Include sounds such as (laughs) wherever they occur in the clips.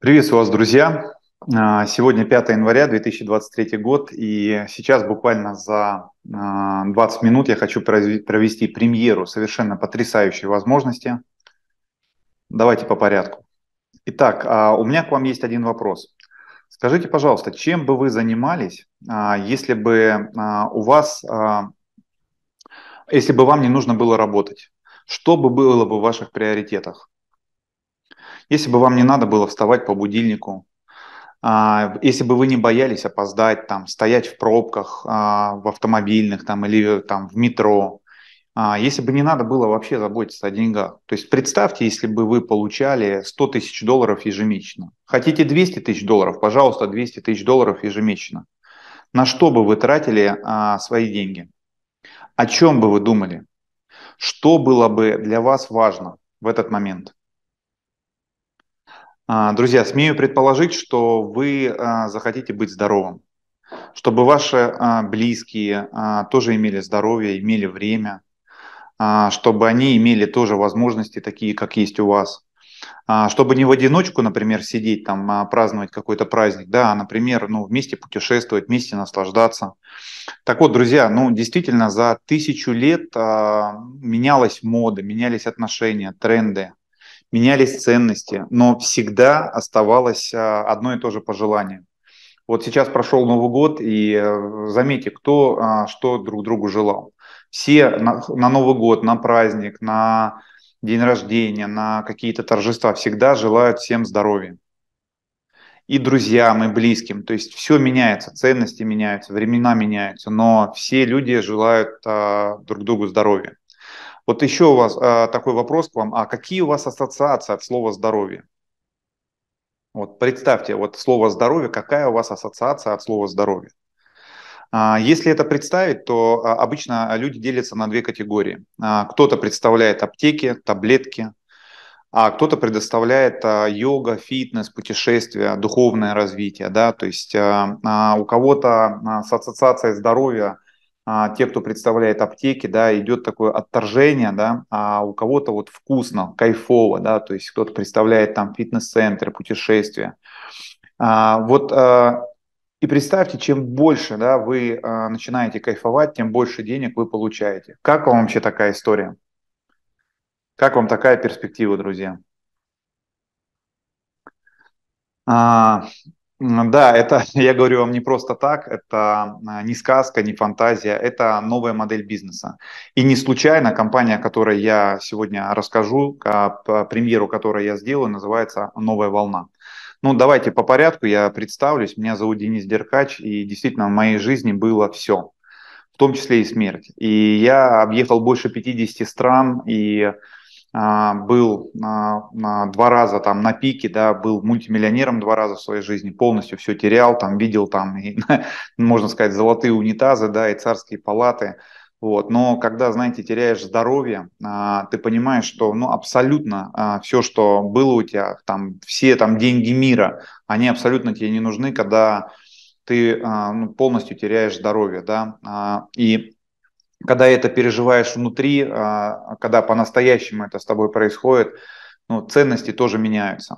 Приветствую вас, друзья. А, сегодня 5 января 2023 год, и сейчас буквально за 20 а, минут я хочу провести премьеру совершенно потрясающей возможности. Давайте по порядку. Итак, а, у меня к вам есть один вопрос. Скажите, пожалуйста, чем бы вы занимались, если бы у вас, если бы вам не нужно было работать? Что бы было бы в ваших приоритетах? Если бы вам не надо было вставать по будильнику, а, если бы вы не боялись опоздать, там, стоять в пробках, а, в автомобильных там, или там, в метро, а, если бы не надо было вообще заботиться о деньгах. То есть представьте, если бы вы получали 100 тысяч долларов ежемесячно. Хотите 200 тысяч долларов? Пожалуйста, 200 тысяч долларов ежемесячно. На что бы вы тратили свои деньги? О чем бы вы думали? Что было бы для вас важно в этот момент? А, друзья, смею предположить, что вы а, захотите быть здоровым, чтобы ваши а, близкие тоже имели здоровье, имели время, чтобы они имели тоже возможности такие, как есть у вас. Чтобы не в одиночку, например, сидеть там, праздновать какой-то праздник, да, а, например, ну, вместе путешествовать, вместе наслаждаться. Так вот, друзья, ну, действительно, за тысячу лет менялась мода, менялись отношения, тренды – менялись ценности, но всегда оставалось а, одно и то же пожелание. Вот сейчас прошел Новый год, и э, заметьте, кто а, что друг другу желал. Все на, на Новый год, на праздник, на день рождения, на какие-то торжества всегда желают всем здоровья. И друзьям, и близким. То есть все меняется, ценности меняются, времена меняются, но все люди желают а, друг другу здоровья. Вот еще у вас а, такой вопрос к вам. А какие у вас ассоциации от слова здоровье? Вот представьте, вот слово здоровье, какая у вас ассоциация от слова здоровье? А, если это представить, то а, обычно люди делятся на две категории. А, кто-то представляет аптеки, таблетки, а кто-то предоставляет йога, фитнес, путешествия, духовное развитие. Да? То есть у кого-то с ассоциацией здоровья – а, те, кто представляет аптеки, да, идет такое отторжение, да, а у кого-то вот вкусно, кайфово, да, то есть кто-то представляет там фитнес центр путешествия. А, вот а, и представьте, чем больше да, вы а, начинаете кайфовать, тем больше денег вы получаете. Как вам вообще такая история? Как вам такая перспектива, друзья? А, да, это, (laughs) я говорю вам не просто так, это а, не сказка, не фантазия, это новая модель бизнеса. И не случайно компания, о которой я сегодня расскажу, а, премьеру которой я сделаю, называется «Новая волна». Ну, давайте по порядку я представлюсь. Меня зовут Денис Деркач, и действительно в моей жизни было все, в том числе и смерть. И я объехал больше 50 стран, и а, был а, два раза там на пике, да, был мультимиллионером два раза в своей жизни, полностью все терял, там видел там, и, (laughs) можно сказать, золотые унитазы, да, и царские палаты, вот. Но когда, знаете, теряешь здоровье, а, ты понимаешь, что ну, абсолютно все, что было у тебя, там, все там, деньги мира, они абсолютно тебе не нужны, когда ты ну, полностью теряешь здоровье. Да? И когда это переживаешь внутри, а, а когда по-настоящему это с тобой происходит, ну, ценности тоже меняются.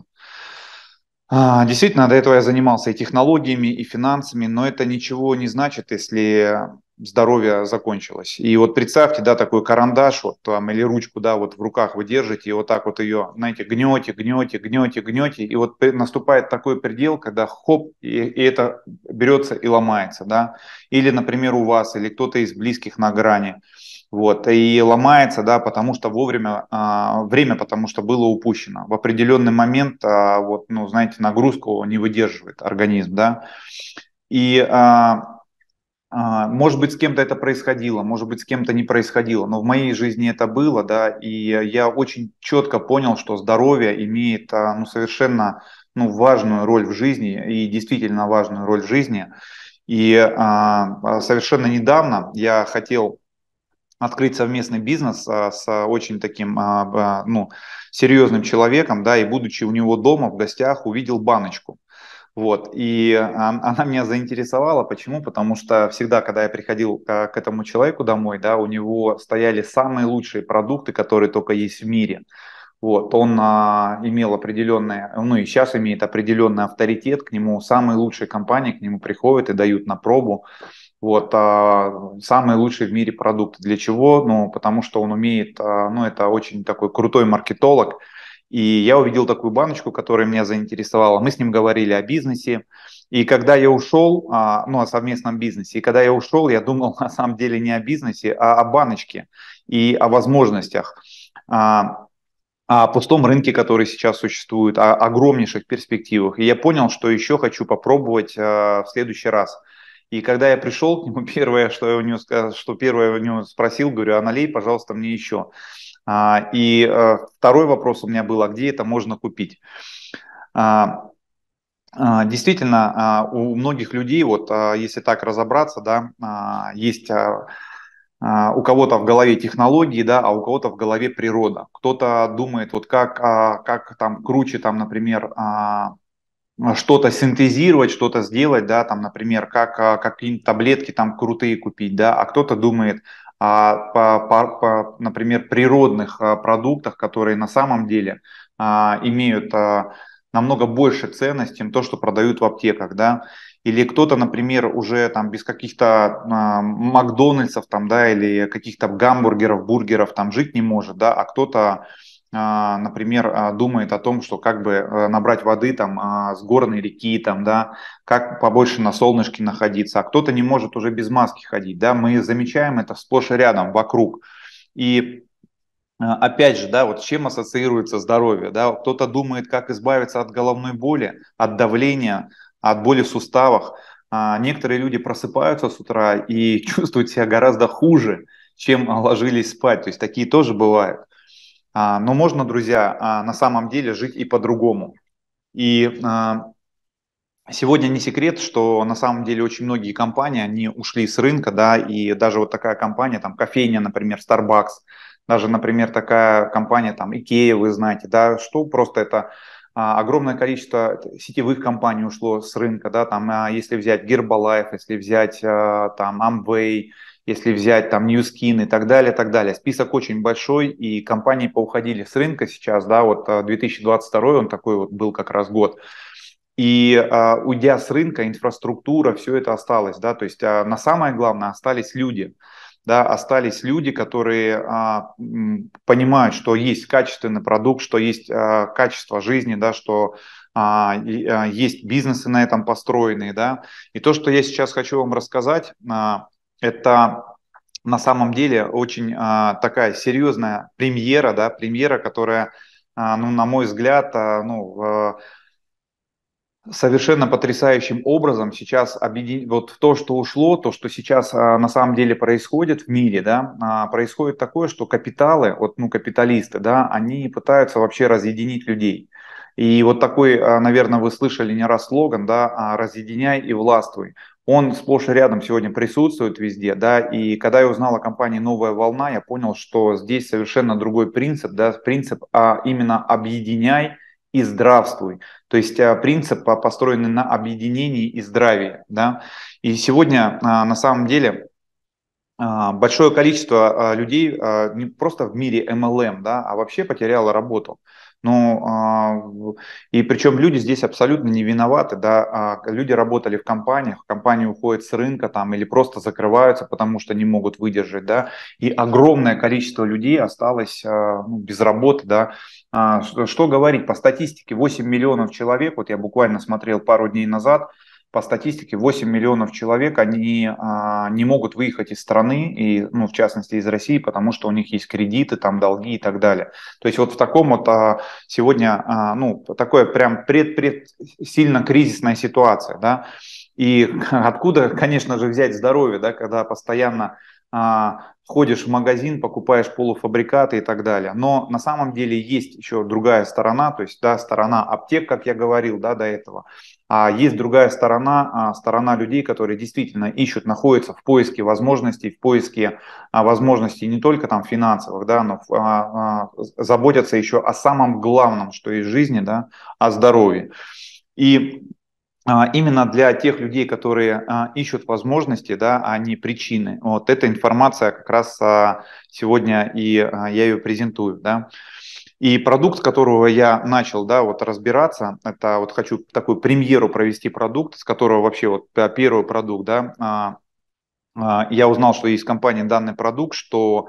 А, действительно, до этого я занимался и технологиями, и финансами, но это ничего не значит, если здоровье закончилось. И вот представьте, да, такой карандаш вот там или ручку, да, вот в руках вы держите, и вот так вот ее, знаете, гнете, гнете, гнете, гнете, и вот наступает такой предел, когда хоп, и, и это берется и ломается, да. Или, например, у вас, или кто-то из близких на грани. Вот, и ломается, да, потому что вовремя, а, время, потому что было упущено. В определенный момент, а, вот, ну, знаете, нагрузку не выдерживает организм, да. И а, а, может быть, с кем-то это происходило, может быть, с кем-то не происходило, но в моей жизни это было, да, и я очень четко понял, что здоровье имеет а, ну, совершенно ну, важную роль в жизни и действительно важную роль в жизни. И а, а совершенно недавно я хотел открыть совместный бизнес а, с очень таким а, ну, серьезным человеком, да, и будучи у него дома в гостях, увидел баночку. Вот, и она меня заинтересовала. Почему? Потому что всегда, когда я приходил к, этому человеку домой, да, у него стояли самые лучшие продукты, которые только есть в мире. Вот, он а, имел определенное, ну и сейчас имеет определенный авторитет, к нему самые лучшие компании к нему приходят и дают на пробу. Вот, а, самые лучшие в мире продукты. Для чего? Ну, потому что он умеет, а, ну, это очень такой крутой маркетолог, и я увидел такую баночку, которая меня заинтересовала. Мы с ним говорили о бизнесе. И когда я ушел, а, ну, о совместном бизнесе, и когда я ушел, я думал (laughs) на самом деле не о бизнесе, а о баночке и о возможностях а, о пустом рынке, который сейчас существует, о огромнейших перспективах. И я понял, что еще хочу попробовать а, в следующий раз. И когда я пришел к нему, (laughs) первое, что я у него, что первое у него спросил, говорю, а налей, пожалуйста, мне еще. А, и э, второй вопрос у меня был, а где это можно купить? А, а, действительно, у многих людей, вот если так разобраться, да, есть у кого-то в голове технологии, да, а у кого-то в голове природа. Кто-то думает, вот как, как там круче, там, например, что-то синтезировать, что-то сделать, да, там, например, как какие-нибудь таблетки там крутые купить, да, а кто-то думает, а по, по, по, например, природных а, продуктах, которые на самом деле а, имеют а, намного больше ценность, чем то, что продают в аптеках, да, или кто-то, например, уже там без каких-то а, Макдональдсов там, да, или каких-то гамбургеров, бургеров там жить не может, да, а кто-то а, например, а, думает о том, что как бы э, набрать воды там а, с горной реки, там, да, как побольше на солнышке находиться, а кто-то не может уже без маски ходить, да, мы замечаем это сплошь и рядом, вокруг. И э, Опять же, да, вот с чем ассоциируется здоровье, да, кто-то думает, как избавиться от головной боли, от давления, от боли в суставах. некоторые люди просыпаются с утра и (laughs) чувствуют себя гораздо хуже, чем ложились спать. То есть такие тоже бывают. А, но можно, друзья, а, на самом деле жить и по-другому. И а, сегодня не секрет, что на самом деле очень многие компании, они ушли с рынка, да, и даже вот такая компания, там, кофейня, например, Starbucks, даже, например, такая компания, там, Ikea, вы знаете, да, что просто это огромное количество сетевых компаний ушло с рынка, да, там, если взять Herbalife, если взять там Amway, если взять там new Newskin и так далее, так далее. Список очень большой, и компании поуходили с рынка сейчас, да, вот 2022 а, он такой вот был как раз год. И э, уйдя с рынка, инфраструктура, все это осталось, да, то есть э, на самое главное остались люди, да, остались люди, которые э, понимают, что есть качественный продукт, что есть э, качество жизни, да, что э, есть бизнесы на этом построенные, да. И то, что я сейчас хочу вам рассказать, э, это на самом деле очень а, такая серьезная премьера, да, премьера, которая, а, ну, на мой взгляд, а, ну, а, совершенно потрясающим образом сейчас объединить вот то, что ушло, то, что сейчас а, на самом деле происходит в мире, да, а, происходит такое, что капиталы, вот, ну, капиталисты, да, они пытаются вообще разъединить людей. И вот такой, а, наверное, вы слышали не раз слоган, да, а «разъединяй и властвуй» он сплошь и рядом сегодня присутствует везде, да, и когда я узнал о компании «Новая волна», я понял, что здесь совершенно другой принцип, да, принцип а, именно «объединяй», и здравствуй. То есть а, принцип а, построенный на объединении и здравии. Да? И сегодня а, на самом деле большое количество людей не просто в мире MLM, да, а вообще потеряло работу. Ну, а, и причем люди здесь абсолютно не виноваты, да, а, люди работали в компаниях, компании уходят с рынка там или просто закрываются, потому что не могут выдержать, да, и огромное количество людей осталось а, ну, без работы, да. Что говорить, по статистике 8 миллионов человек, вот я буквально смотрел пару дней назад, по статистике 8 миллионов человек, они а, не могут выехать из страны, и, ну, в частности из России, потому что у них есть кредиты, там долги и так далее. То есть вот в таком вот а, сегодня, а, ну, такое прям пред-пред сильно кризисная ситуация, да, и (laughs) откуда, конечно же, взять здоровье, да, когда постоянно а, ходишь в магазин, покупаешь полуфабрикаты и так далее. Но на самом деле есть еще другая сторона, то есть да, сторона аптек, как я говорил да, до этого. А есть другая сторона, а, сторона людей, которые действительно ищут, находятся в поиске возможностей, в поиске а, возможностей не только там финансовых, да, но а, заботятся еще о самом главном, что из жизни, да, о здоровье. И именно для тех людей, которые ищут возможности, да, а не причины. Вот эта информация как раз сегодня и я ее презентую. Да. И продукт, которого я начал, да, вот разбираться, это вот хочу такую премьеру провести продукт, с которого вообще вот первый продукт, да, а, а, я узнал, что есть компания данный продукт, что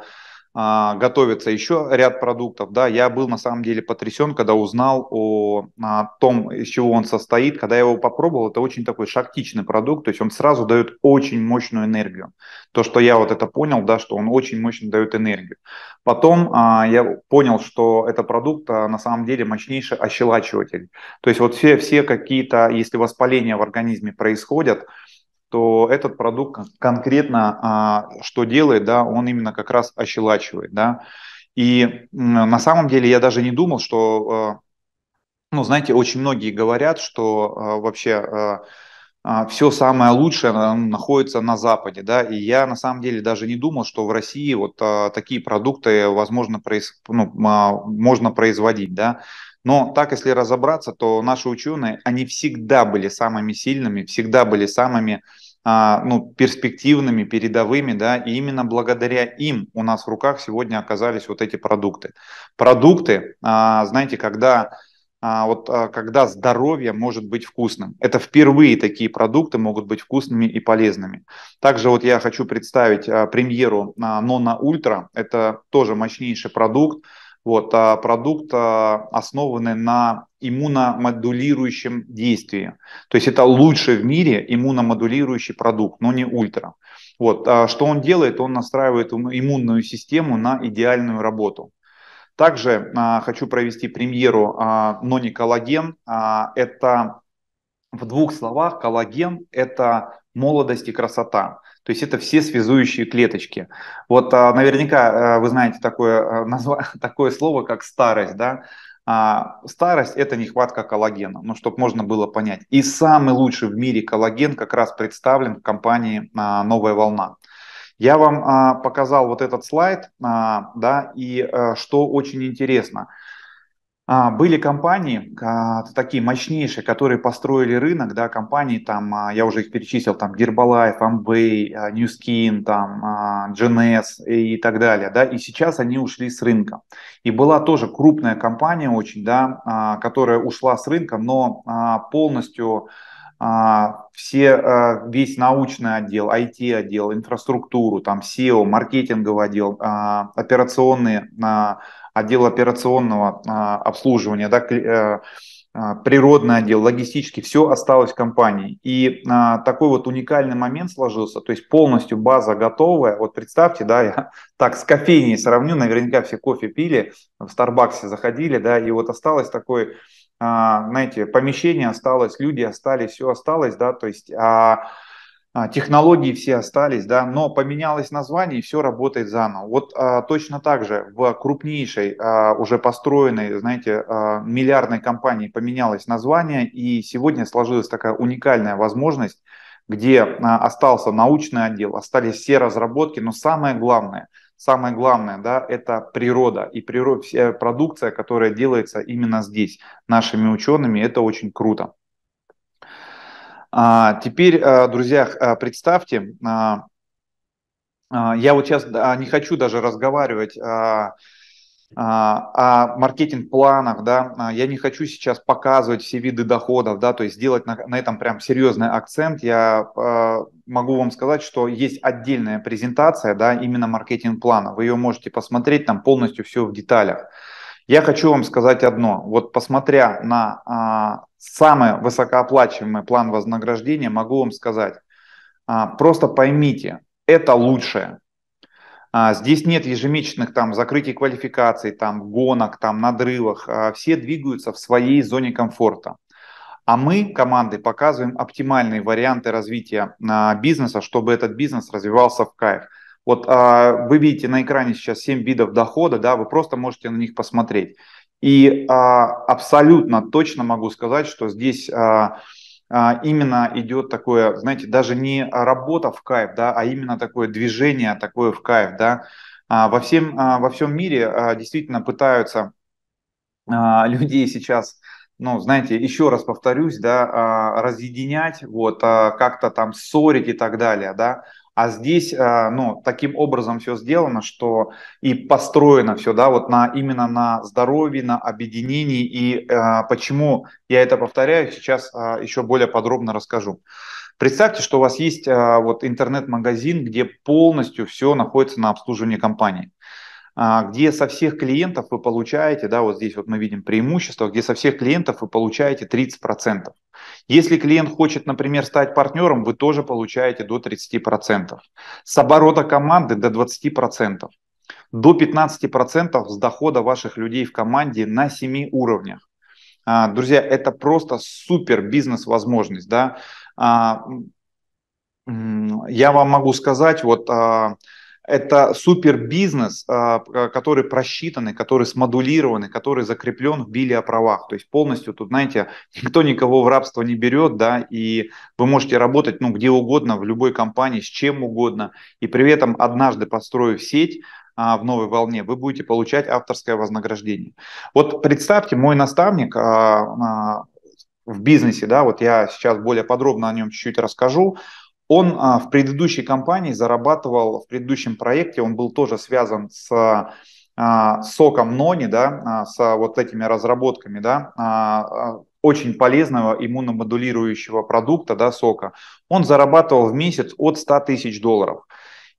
а, готовится еще ряд продуктов. Да, я был на самом деле потрясен, когда узнал о, о а, том, из чего он состоит. Когда я его попробовал, это очень такой шактичный продукт, то есть он сразу дает очень мощную энергию. То, что я вот это понял, да, что он очень мощно дает энергию. Потом а, я понял, что это продукт а, на самом деле мощнейший ощелачиватель. То есть вот все, все какие-то, если воспаления в организме происходят, то этот продукт конкретно а, что делает, да, он именно как раз ощелачивает, да. И на самом деле я даже не думал, что, а, ну, знаете, очень многие говорят, что а, вообще все самое лучшее находится на Западе, да, и я на самом деле даже не думал, что в России вот а, такие продукты возможно проис... ну, а, можно производить, да. Но так, если разобраться, то наши ученые, они всегда были самыми сильными, всегда были самыми а, ну, перспективными, передовыми, да, и именно благодаря им у нас в руках сегодня оказались вот эти продукты. Продукты, а, знаете, когда а, вот когда здоровье может быть вкусным. Это впервые такие продукты могут быть вкусными и полезными. Также вот я хочу представить премьеру Нона Ультра. Это тоже мощнейший продукт, вот, а продукт, а, основанный на иммуномодулирующем действии. То есть это лучший в мире иммуномодулирующий продукт, но не ультра. Вот, а что он делает? Он настраивает иммунную систему на идеальную работу. Также а, хочу провести премьеру а, Нони Коллаген. А, это в двух словах коллаген – это молодость и красота. То есть это все связующие клеточки. Вот а, наверняка а, вы знаете такое, а, (laughs) такое слово, как старость, да? старость – это нехватка коллагена, ну, чтобы можно было понять. И самый лучший в мире коллаген как раз представлен в компании «Новая волна». Я вам показал вот этот слайд, да, и что очень интересно – а, были компании а, такие мощнейшие, которые построили рынок, да, компании там, а, я уже их перечислил, там Herbalife, Amway, New Skin, там GNS и так далее, да, и сейчас они ушли с рынка. И была тоже крупная компания очень, да, которая ушла с рынка, но полностью все, весь научный отдел, IT-отдел, инфраструктуру, там SEO, маркетинговый отдел, операционные отдел операционного а, обслуживания, да, э, а, природный отдел, логистический, все осталось в компании. И а, такой вот уникальный момент сложился, то есть полностью база готовая. Вот представьте, да, (laughs) я так с кофейней сравню, наверняка все кофе пили, в Старбаксе заходили, да, и вот осталось такое, знаете, помещение осталось, люди остались, все осталось, да, то есть а, технологии все остались, да, но поменялось название, и все работает заново. Вот а, точно так же в крупнейшей, а, уже построенной, знаете, а, миллиардной компании поменялось название, и сегодня сложилась такая уникальная возможность, где а, остался научный отдел, остались все разработки, но самое главное, самое главное, да, это природа и природа, вся продукция, которая делается именно здесь нашими учеными, это очень круто. А, теперь, а, друзья, а, представьте, а, я вот сейчас не хочу даже разговаривать о маркетинг-планах, да, я не хочу сейчас показывать все виды доходов, да, то есть сделать на, на этом прям серьезный акцент, я э, могу вам сказать, что есть отдельная презентация, да, именно маркетинг-плана, вы ее можете посмотреть, там полностью все в деталях. Я хочу вам сказать одно, вот посмотря на самый высокооплачиваемый план вознаграждения, могу вам сказать. А, просто поймите, это лучшее. А, здесь нет ежемесячных там закрытий квалификаций, там гонок, там надрывах. А, все двигаются в своей зоне комфорта. А мы, команды, показываем оптимальные варианты развития бизнеса, чтобы этот бизнес развивался в кайф. Вот вы видите на экране сейчас 7 видов дохода, да, вы просто можете на них посмотреть. И а, абсолютно точно могу сказать, что здесь а, а, именно идет такое, знаете, даже не работа в кайф, да, а именно такое движение, такое в кайф, да. А, во, всем, а, во всем мире а, действительно пытаются а, людей сейчас ну, знаете, еще раз повторюсь, да, а, разъединять, вот, а, как-то там ссорить и так далее, да, а здесь, а, ну, таким образом все сделано, что и построено все, да, вот на, именно на здоровье, на объединении. И а, почему я это повторяю, сейчас а, еще более подробно расскажу. Представьте, что у вас есть вот интернет-магазин, где полностью все находится на обслуживании компании. А, где со всех клиентов вы получаете, да, вот здесь вот мы видим преимущество, где со всех клиентов вы получаете 30%. Если клиент хочет, например, стать партнером, вы тоже получаете до 30%. С оборота команды до 20%. До 15% с дохода ваших людей в команде на 7 уровнях. А, друзья, это просто супер бизнес-возможность, да. А, я вам могу сказать, вот это супер бизнес, а, который просчитанный, который смодулированный, который закреплен в биле о правах. То есть полностью тут, знаете, (laughs) никто никого в рабство не берет, да, и вы можете работать, ну, где угодно, в любой компании, с чем угодно, и при этом однажды построив сеть, а, в новой волне, вы будете получать авторское вознаграждение. Вот представьте, мой наставник а, в бизнесе, да, вот я сейчас более подробно о нем чуть-чуть расскажу, он а, в предыдущей компании зарабатывал, в предыдущем проекте он был тоже связан с а, соком Нони, да, а, с вот этими разработками, да, а, а, очень полезного иммуномодулирующего продукта, да, сока, он зарабатывал в месяц от 100 тысяч долларов.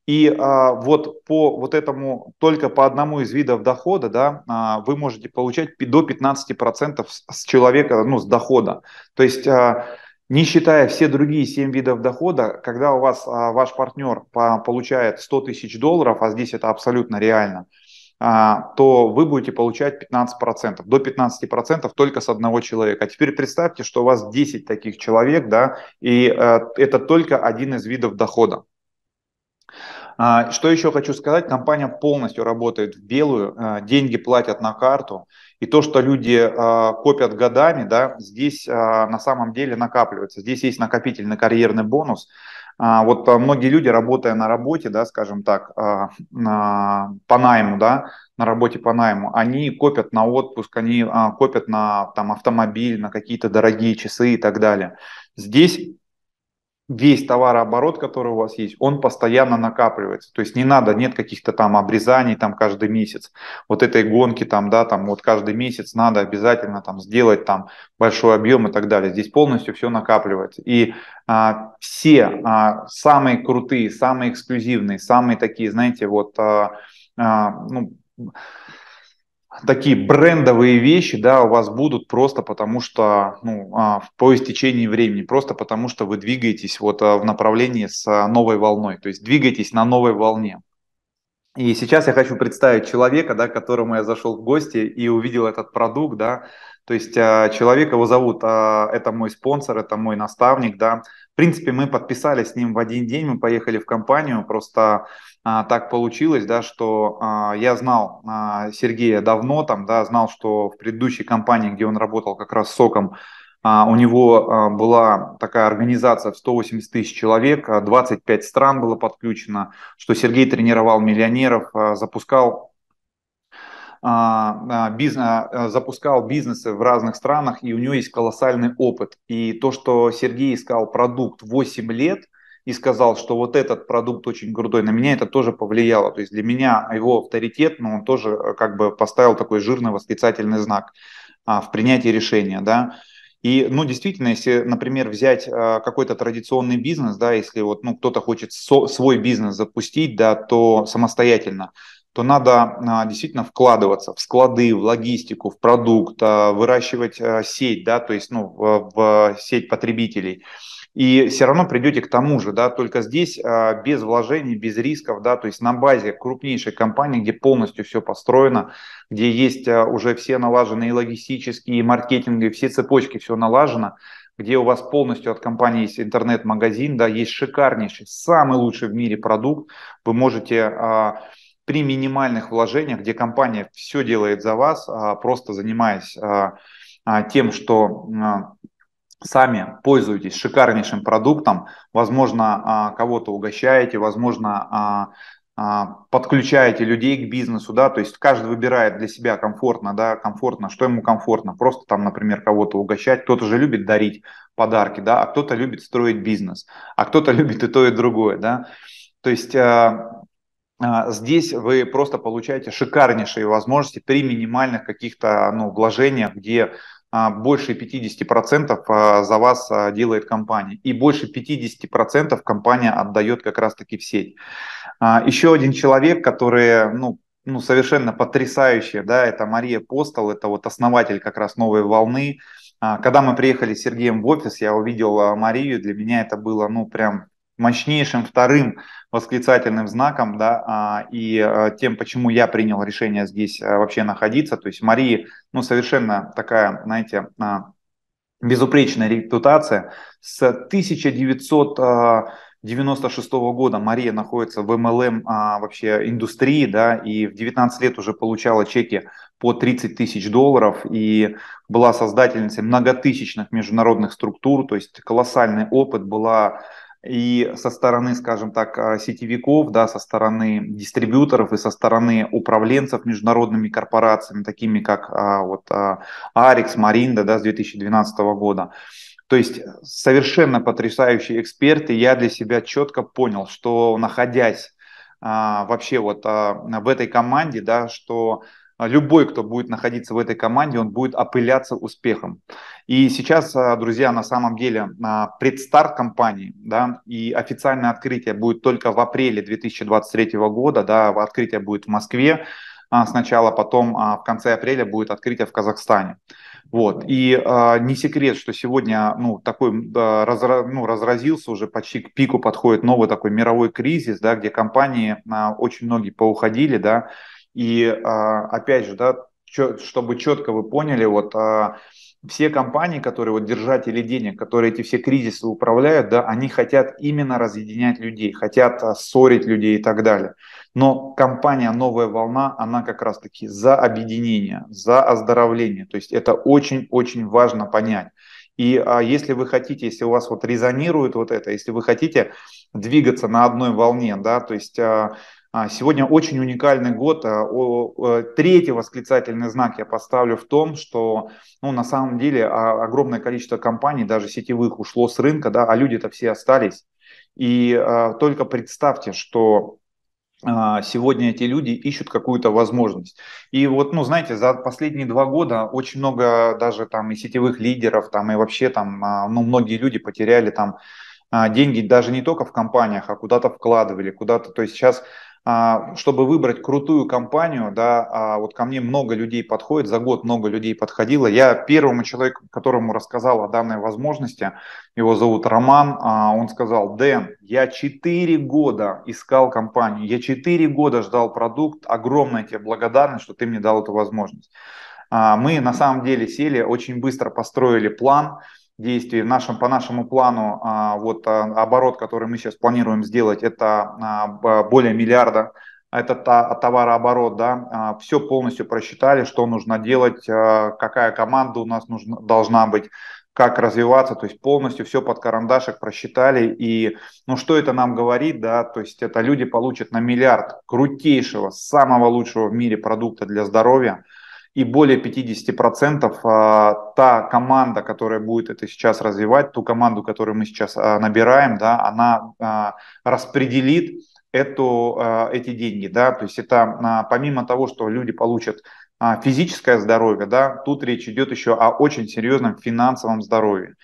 И а, вот по вот этому, только по одному из видов дохода, да, а, вы можете получать до 15% с человека, ну, с дохода. То есть а, не считая все другие 7 видов дохода, когда у вас а, ваш партнер по, получает 100 тысяч долларов, а здесь это абсолютно реально, а, то вы будете получать 15%, до 15% только с одного человека. А теперь представьте, что у вас 10 таких человек, да, и а, это только один из видов дохода. А, что еще хочу сказать, компания полностью работает в белую, а, деньги платят на карту, и то, что люди а, копят годами, да, здесь на самом деле накапливается. Здесь есть накопительный карьерный бонус. Вот многие люди, работая на работе, да, скажем так, по найму, да, на работе по найму, они копят на отпуск, они копят на там, автомобиль, на какие-то дорогие часы и так далее. Здесь весь товарооборот, который у вас есть, он постоянно накапливается. То есть не надо, нет каких-то там обрезаний там каждый месяц, вот этой гонки там, да, там вот каждый месяц надо обязательно там сделать там большой объем и так далее. Здесь полностью все накапливается. И а, все а, самые крутые, самые эксклюзивные, самые такие, знаете, вот а, а, ну, такие брендовые вещи, да, у вас будут просто потому что, ну, а, по истечении времени, просто потому что вы двигаетесь вот а, в направлении с а, новой волной, то есть двигаетесь на новой волне. И сейчас я хочу представить человека, да, к которому я зашел в гости и увидел этот продукт, да, то есть человек его зовут, это мой спонсор, это мой наставник, да, в принципе, мы подписались с ним в один день, мы поехали в компанию, просто а, так получилось, да, что а, я знал а, Сергея давно, там, да, знал, что в предыдущей компании, где он работал как раз с СОКом, а, у него а, была такая организация в 180 тысяч человек, 25 а, стран было подключено, что Сергей тренировал миллионеров, а, запускал а, бизнес, запускал бизнесы в разных странах, и у него есть колоссальный опыт. И то, что Сергей искал продукт 8 лет, и сказал, что вот этот продукт очень крутой, на меня это тоже повлияло. То есть для меня его авторитет, ну, он тоже э, как бы поставил такой жирный восклицательный знак а, в принятии решения, да. И, ну, действительно, если, например, взять а, какой-то традиционный бизнес, да, если вот, ну, кто-то хочет со- свой бизнес запустить, да, то самостоятельно, то надо а, действительно вкладываться в склады, в логистику, в продукт, а, выращивать а, сеть, да, то есть, ну, в, в сеть потребителей и все равно придете к тому же, да, только здесь а, без вложений, без рисков, да, то есть на базе крупнейшей компании, где полностью все построено, где есть а, уже все налаженные логистические, и маркетинги, все цепочки, все налажено, где у вас полностью от компании есть интернет-магазин, да, есть шикарнейший, самый лучший в мире продукт, вы можете а, при минимальных вложениях, где компания все делает за вас, просто занимаясь тем, что сами пользуетесь шикарнейшим продуктом, возможно, а, кого-то угощаете, возможно, а, а, подключаете людей к бизнесу, да, то есть каждый выбирает для себя комфортно, да, комфортно, что ему комфортно, просто там, например, кого-то угощать, кто-то же любит дарить подарки, да, а кто-то любит строить бизнес, а кто-то (laughs) любит и то, и другое, да, то есть Здесь вы просто получаете шикарнейшие возможности при минимальных каких-то ну, вложениях, где а, больше 50% а, за вас а, делает компания. И больше 50% компания отдает как раз-таки в сеть. Еще один человек, который ну, ну, совершенно потрясающий да, это Мария Постол, это вот основатель как раз «Новой волны». Когда мы приехали с Сергеем в офис, я увидел Марию, для меня это было, ну, прям мощнейшим вторым восклицательным знаком, да, а, и э, тем, почему я принял решение здесь э, вообще находиться. То есть Мария, ну, совершенно такая, знаете, а, безупречная репутация. С 1996 э, года Мария находится в МЛМ а, вообще индустрии, да, и в 19 лет уже получала чеки по 30 тысяч долларов и была создательницей многотысячных международных структур, то есть колоссальный опыт, была и со стороны, скажем так, а, сетевиков, да, со стороны дистрибьюторов и со стороны управленцев международными корпорациями, такими как а, вот а, Арикс Маринда, да, с 2012 года. То есть совершенно потрясающие эксперты. Я для себя четко понял, что находясь а, вообще вот а, в этой команде, да, что любой, кто будет находиться в этой команде, он будет опыляться успехом. И сейчас, а, друзья, на самом деле а, предстарт компании да, и официальное открытие будет только в апреле 2023 года. Да, открытие будет в Москве а, сначала, потом в конце апреля будет открытие в Казахстане. Вот. И э, не секрет, что сегодня ну, такой э, разра, ну, разразился уже почти к пику подходит новый такой мировой кризис, да, где компании э, очень многие поуходили, да, и э, опять же, да, чё, чтобы четко вы поняли, вот э, все компании, которые вот держатели денег, которые эти все кризисы управляют, да, они хотят именно разъединять людей, хотят а, ссорить людей и так далее. Но компания «Новая волна», она как раз-таки за объединение, за оздоровление. То есть это очень-очень важно понять. И а, если вы хотите, если у вас вот резонирует вот это, если вы хотите двигаться на одной волне, да, то есть а, а, сегодня очень уникальный год. А, третий восклицательный знак я поставлю в том, что ну, на самом деле а, огромное количество компаний, даже сетевых, ушло с рынка, да, а люди-то все остались. И только представьте, что сегодня эти люди ищут какую-то возможность. И вот, ну, знаете, за последние два года очень много даже там и сетевых лидеров, там и вообще там, ну, многие люди потеряли там деньги даже не только в компаниях, а куда-то вкладывали, куда-то, то есть сейчас а, чтобы выбрать крутую компанию, да, а, вот ко мне много людей подходит, за год много людей подходило. Я первому человеку, которому рассказал о данной возможности, его зовут Роман, а, он сказал, Дэн, я 4 года искал компанию, я 4 года ждал продукт, огромная тебе благодарность, что ты мне дал эту возможность. Мы на самом деле сели, очень быстро построили план, действий. В нашем, по нашему плану а, вот а, оборот, который мы сейчас планируем сделать, это а, более миллиарда это товарооборот, да, все полностью просчитали, что нужно делать, какая команда у нас нужна, должна быть, как развиваться, то есть полностью все под карандашик просчитали. И ну что это нам говорит, да, то есть это люди получат на миллиард крутейшего, самого лучшего в мире продукта для здоровья, и более 50% а, та команда, которая будет это сейчас развивать, ту команду, которую мы сейчас а, набираем, да, она а, распределит эту, эти деньги. Да? То есть это помимо того, что люди получат физическое здоровье, да, тут речь идет еще о очень серьезном финансовом здоровье.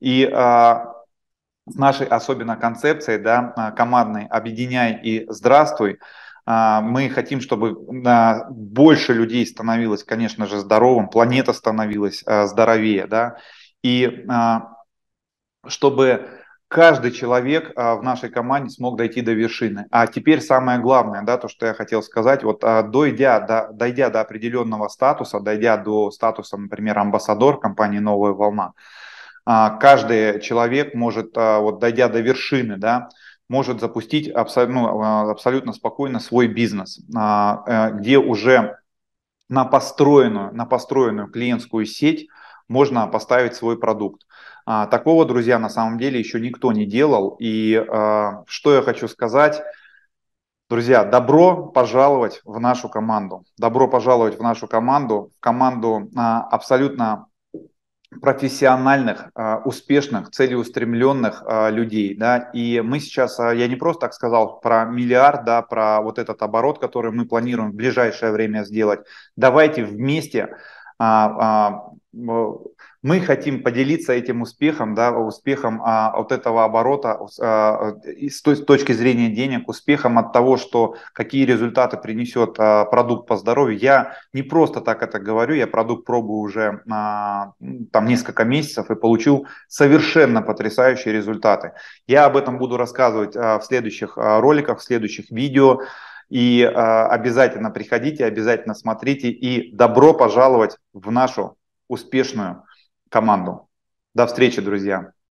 И с нашей особенно концепцией, да, командной «Объединяй и здравствуй», а, мы хотим, чтобы больше людей становилось, конечно же, здоровым, планета становилась а, здоровее, да, и а, чтобы каждый человек в нашей команде смог дойти до вершины. А теперь самое главное, да, то, что я хотел сказать, вот дойдя до, дойдя до определенного статуса, дойдя до статуса, например, амбассадор компании «Новая волна», каждый человек может, вот дойдя до вершины, да, может запустить абсолютно, ну, а, абсолютно спокойно свой бизнес, а, э, где уже на построенную, на построенную клиентскую сеть можно поставить свой продукт. А, такого, друзья, на самом деле еще никто не делал. И что я хочу сказать, друзья, добро пожаловать в нашу команду. Добро пожаловать в нашу команду, в команду абсолютно профессиональных, а, успешных, целеустремленных а, людей, да, и мы сейчас, а, я не просто так сказал про миллиард, да, про вот этот оборот, который мы планируем в ближайшее время сделать, давайте вместе мы хотим поделиться этим успехом, да, успехом а, от этого оборота а, с, с точки зрения денег, успехом от того, что какие результаты принесет а, продукт по здоровью. Я не просто так это говорю, я продукт пробую уже а, там несколько месяцев и получил совершенно потрясающие результаты. Я об этом буду рассказывать а, в следующих а, роликах, в следующих видео. И э, обязательно приходите, обязательно смотрите и добро пожаловать в нашу успешную команду. До встречи, друзья!